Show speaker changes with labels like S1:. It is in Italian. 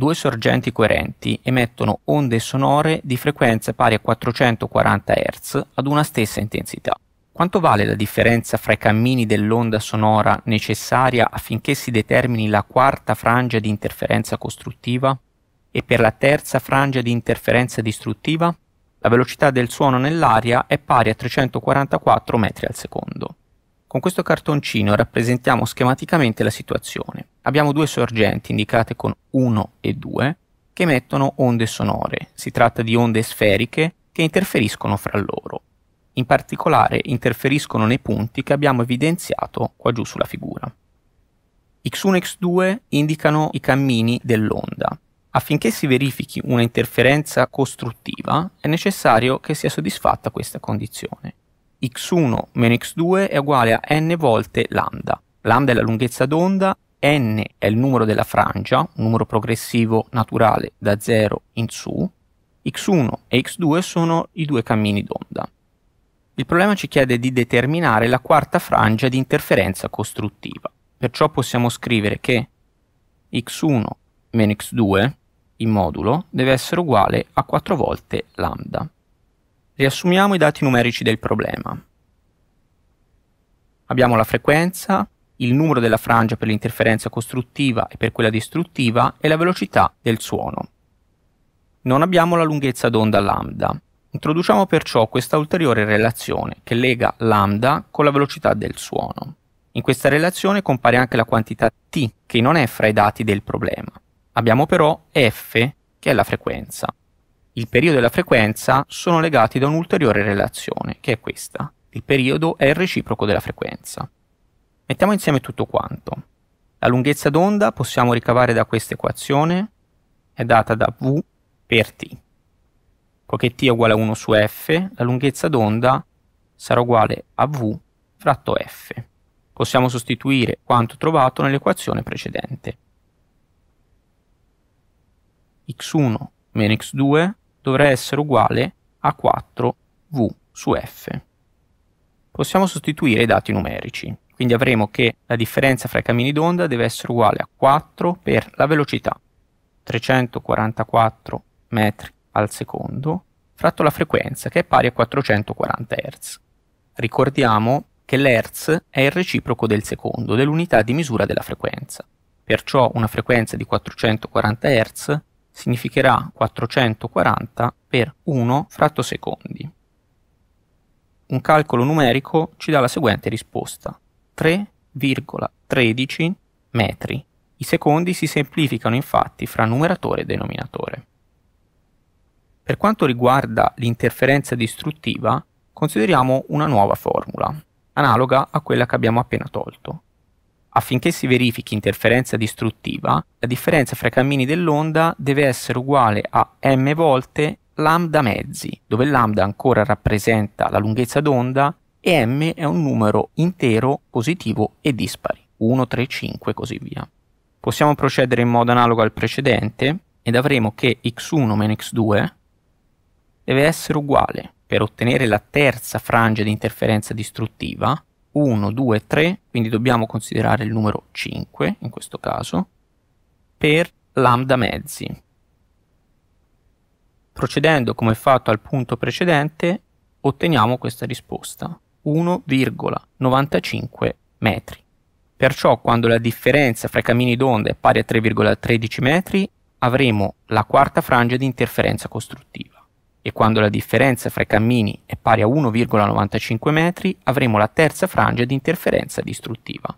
S1: due sorgenti coerenti emettono onde sonore di frequenza pari a 440 Hz ad una stessa intensità. Quanto vale la differenza fra i cammini dell'onda sonora necessaria affinché si determini la quarta frangia di interferenza costruttiva e per la terza frangia di interferenza distruttiva? La velocità del suono nell'aria è pari a 344 metri al secondo. Con questo cartoncino rappresentiamo schematicamente la situazione. Abbiamo due sorgenti indicate con 1 e 2 che emettono onde sonore. Si tratta di onde sferiche che interferiscono fra loro. In particolare interferiscono nei punti che abbiamo evidenziato qua giù sulla figura. X1 e X2 indicano i cammini dell'onda. Affinché si verifichi una interferenza costruttiva è necessario che sia soddisfatta questa condizione. x1 meno x2 è uguale a n volte lambda. Lambda è la lunghezza d'onda n è il numero della frangia, un numero progressivo naturale da 0 in su, x1 e x2 sono i due cammini d'onda. Il problema ci chiede di determinare la quarta frangia di interferenza costruttiva, perciò possiamo scrivere che x1 meno x2 in modulo deve essere uguale a 4 volte lambda. Riassumiamo i dati numerici del problema. Abbiamo la frequenza, il numero della frangia per l'interferenza costruttiva e per quella distruttiva e la velocità del suono. Non abbiamo la lunghezza d'onda lambda. Introduciamo perciò questa ulteriore relazione che lega lambda con la velocità del suono. In questa relazione compare anche la quantità t che non è fra i dati del problema. Abbiamo però f che è la frequenza. Il periodo e la frequenza sono legati da un'ulteriore relazione che è questa. Il periodo è il reciproco della frequenza. Mettiamo insieme tutto quanto. La lunghezza d'onda possiamo ricavare da questa equazione è data da V per T. Poiché T è uguale a 1 su F, la lunghezza d'onda sarà uguale a V fratto F. Possiamo sostituire quanto trovato nell'equazione precedente. x1 meno x2 dovrà essere uguale a 4V su F. Possiamo sostituire i dati numerici. Quindi avremo che la differenza fra i cammini d'onda deve essere uguale a 4 per la velocità, 344 metri al secondo, fratto la frequenza che è pari a 440 Hz. Ricordiamo che l'Hz è il reciproco del secondo, dell'unità di misura della frequenza. Perciò una frequenza di 440 Hz significherà 440 per 1 fratto secondi. Un calcolo numerico ci dà la seguente risposta. 3,13 metri. I secondi si semplificano infatti fra numeratore e denominatore. Per quanto riguarda l'interferenza distruttiva, consideriamo una nuova formula, analoga a quella che abbiamo appena tolto. Affinché si verifichi interferenza distruttiva, la differenza fra i cammini dell'onda deve essere uguale a m volte lambda mezzi, dove lambda ancora rappresenta la lunghezza d'onda e m è un numero intero, positivo e dispari, 1, 3, 5 e così via. Possiamo procedere in modo analogo al precedente ed avremo che x1 meno x2 deve essere uguale, per ottenere la terza frangia di interferenza distruttiva, 1, 2, 3, quindi dobbiamo considerare il numero 5 in questo caso, per lambda mezzi. Procedendo come fatto al punto precedente, otteniamo questa risposta. 1,95 metri. Perciò quando la differenza fra i cammini d'onda è pari a 3,13 metri, avremo la quarta frangia di interferenza costruttiva e quando la differenza fra i cammini è pari a 1,95 metri avremo la terza frangia di interferenza distruttiva.